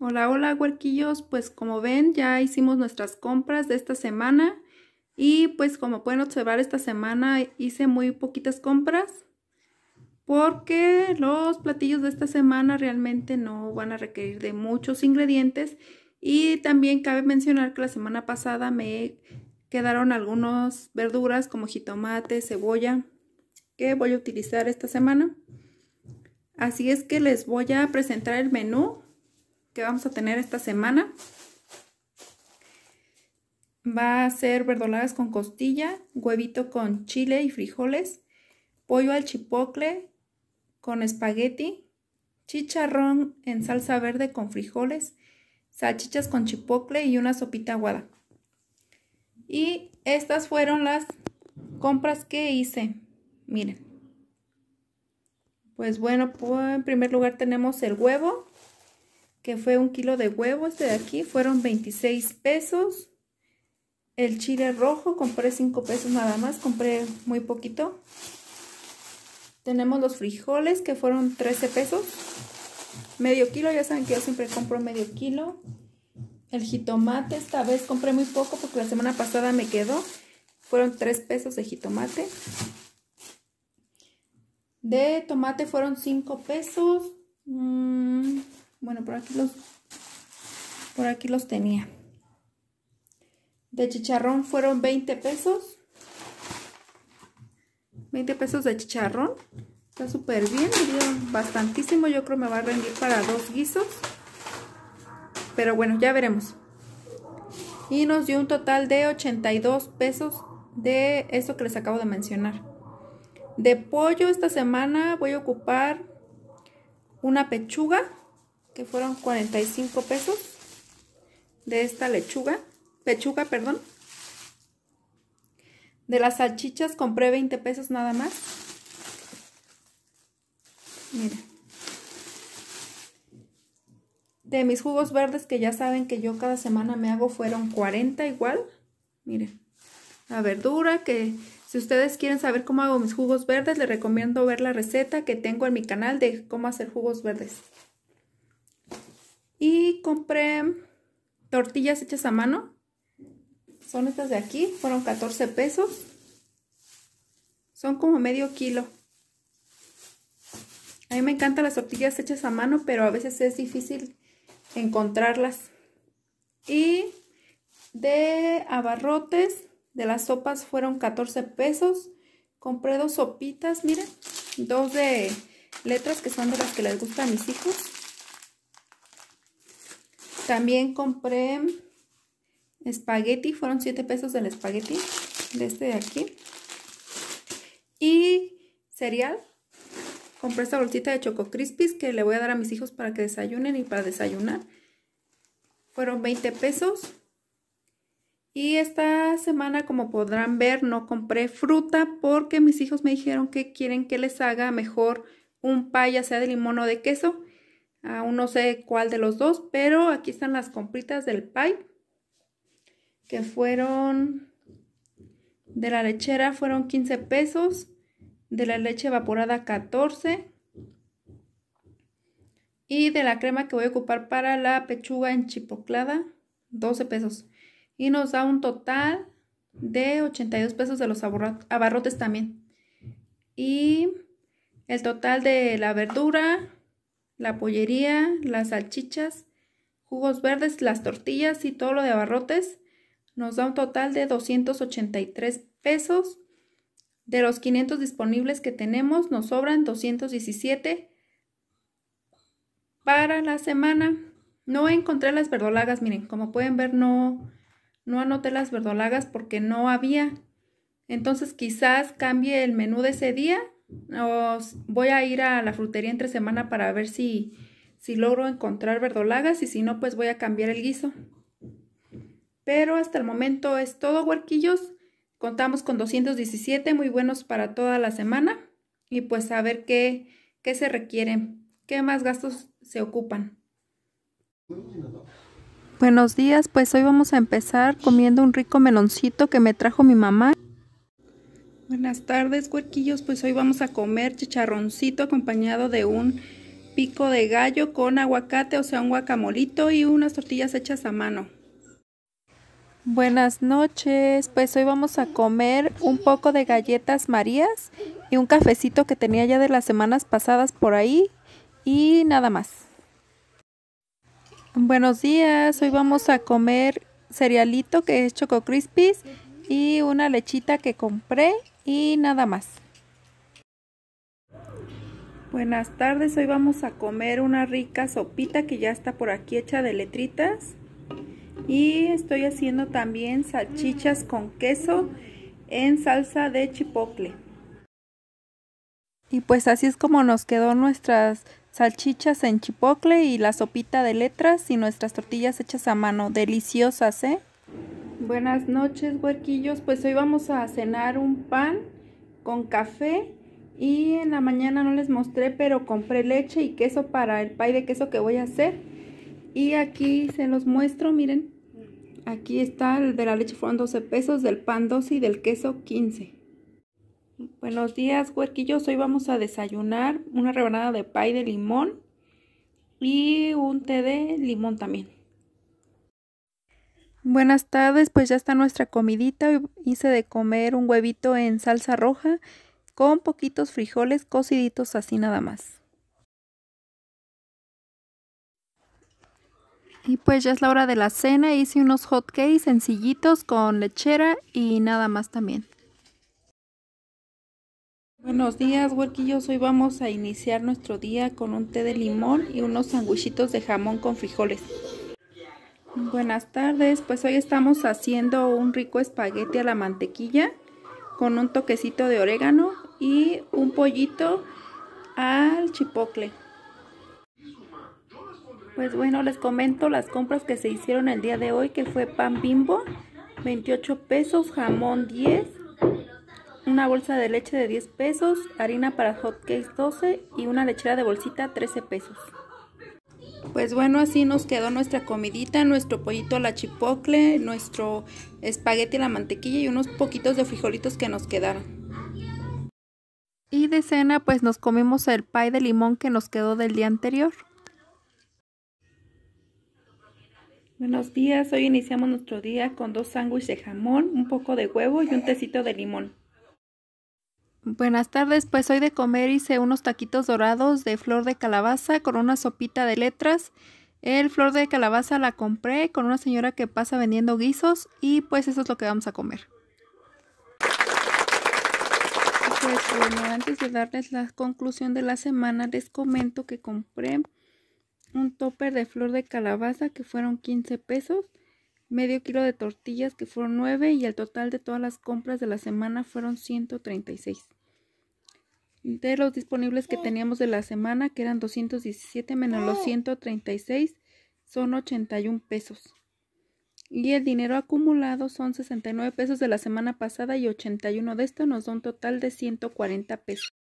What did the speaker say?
Hola, hola, huerquillos. Pues como ven, ya hicimos nuestras compras de esta semana. Y pues como pueden observar, esta semana hice muy poquitas compras. Porque los platillos de esta semana realmente no van a requerir de muchos ingredientes. Y también cabe mencionar que la semana pasada me quedaron algunas verduras como jitomate, cebolla, que voy a utilizar esta semana. Así es que les voy a presentar el menú que vamos a tener esta semana. Va a ser verdolagas con costilla, huevito con chile y frijoles, pollo al chipotle con espagueti, chicharrón en salsa verde con frijoles, salchichas con chipotle y una sopita aguada. Y estas fueron las compras que hice. Miren. Pues bueno, en primer lugar tenemos el huevo, que fue un kilo de huevo este de aquí, fueron 26 pesos. El chile rojo, compré 5 pesos nada más, compré muy poquito. Tenemos los frijoles que fueron 13 pesos medio kilo, ya saben que yo siempre compro medio kilo. El jitomate, esta vez compré muy poco porque la semana pasada me quedó. Fueron 3 pesos de jitomate. De tomate fueron 5 pesos. Mm, bueno, por aquí los por aquí los tenía. De chicharrón fueron 20 pesos. 20 pesos de chicharrón. Está súper bien, me bastantísimo. Yo creo me va a rendir para dos guisos. Pero bueno, ya veremos. Y nos dio un total de 82 pesos de eso que les acabo de mencionar. De pollo esta semana voy a ocupar una pechuga, que fueron 45 pesos de esta lechuga, pechuga, perdón. De las salchichas compré 20 pesos nada más. Miren. De mis jugos verdes que ya saben que yo cada semana me hago fueron 40 igual. Miren. La verdura que si ustedes quieren saber cómo hago mis jugos verdes, les recomiendo ver la receta que tengo en mi canal de cómo hacer jugos verdes. Y compré tortillas hechas a mano. Son estas de aquí, fueron 14 pesos. Son como medio kilo. A mí me encantan las tortillas hechas a mano, pero a veces es difícil encontrarlas. Y de abarrotes de las sopas fueron 14 pesos. Compré dos sopitas, miren, dos de letras que son de las que les gustan a mis hijos. También compré espagueti, fueron 7 pesos del espagueti, de este de aquí. Y cereal, Compré esta bolsita de Choco Crispies que le voy a dar a mis hijos para que desayunen y para desayunar. Fueron 20 pesos. Y esta semana, como podrán ver, no compré fruta porque mis hijos me dijeron que quieren que les haga mejor un pay, ya sea de limón o de queso. Aún no sé cuál de los dos, pero aquí están las compritas del pay. Que fueron de la lechera, fueron 15 pesos de la leche evaporada 14 y de la crema que voy a ocupar para la pechuga enchipoclada 12 pesos y nos da un total de 82 pesos de los abarrotes también y el total de la verdura la pollería las salchichas jugos verdes las tortillas y todo lo de abarrotes nos da un total de 283 pesos de los 500 disponibles que tenemos, nos sobran 217 para la semana. No encontré las verdolagas, miren, como pueden ver no, no anoté las verdolagas porque no había. Entonces quizás cambie el menú de ese día. voy a ir a la frutería entre semana para ver si, si logro encontrar verdolagas y si no, pues voy a cambiar el guiso. Pero hasta el momento es todo, huerquillos. Contamos con 217 muy buenos para toda la semana y pues saber qué, qué se requiere, qué más gastos se ocupan. Buenos días, pues hoy vamos a empezar comiendo un rico meloncito que me trajo mi mamá. Buenas tardes, cuerquillos, pues hoy vamos a comer chicharroncito acompañado de un pico de gallo con aguacate, o sea, un guacamolito y unas tortillas hechas a mano. Buenas noches, pues hoy vamos a comer un poco de galletas marías y un cafecito que tenía ya de las semanas pasadas por ahí y nada más. Buenos días, hoy vamos a comer cerealito que es Choco Crispies y una lechita que compré y nada más. Buenas tardes, hoy vamos a comer una rica sopita que ya está por aquí hecha de letritas y estoy haciendo también salchichas con queso en salsa de chipotle. Y pues así es como nos quedó nuestras salchichas en chipotle y la sopita de letras y nuestras tortillas hechas a mano. Deliciosas, ¿eh? Buenas noches, huerquillos. Pues hoy vamos a cenar un pan con café y en la mañana no les mostré, pero compré leche y queso para el pay de queso que voy a hacer. Y aquí se los muestro, miren. Aquí está el de la leche fueron 12 pesos, del pan 12 y del queso 15. Buenos días, huerquillos. Hoy vamos a desayunar una rebanada de pay de limón y un té de limón también. Buenas tardes, pues ya está nuestra comidita. hice de comer un huevito en salsa roja con poquitos frijoles cociditos así nada más. Y pues ya es la hora de la cena. Hice unos hot cakes sencillitos con lechera y nada más también. Buenos días, huerquillos. Hoy vamos a iniciar nuestro día con un té de limón y unos sanguichitos de jamón con frijoles. Buenas tardes, pues hoy estamos haciendo un rico espagueti a la mantequilla con un toquecito de orégano y un pollito al chipotle. Pues bueno, les comento las compras que se hicieron el día de hoy, que fue pan bimbo, 28 pesos, jamón 10, una bolsa de leche de 10 pesos, harina para hot cakes 12 y una lechera de bolsita 13 pesos. Pues bueno, así nos quedó nuestra comidita, nuestro pollito a la chipocle, nuestro espagueti y la mantequilla y unos poquitos de frijolitos que nos quedaron. Y de cena pues nos comimos el pie de limón que nos quedó del día anterior. Buenos días, hoy iniciamos nuestro día con dos sándwiches de jamón, un poco de huevo y un tecito de limón. Buenas tardes, pues hoy de comer hice unos taquitos dorados de flor de calabaza con una sopita de letras. El flor de calabaza la compré con una señora que pasa vendiendo guisos y pues eso es lo que vamos a comer. Pues, bueno, antes de darles la conclusión de la semana, les comento que compré un topper de flor de calabaza que fueron 15 pesos, medio kilo de tortillas que fueron 9 y el total de todas las compras de la semana fueron 136. De los disponibles que teníamos de la semana, que eran 217 menos los 136, son 81 pesos. Y el dinero acumulado son 69 pesos de la semana pasada y 81 de esto nos da un total de 140 pesos.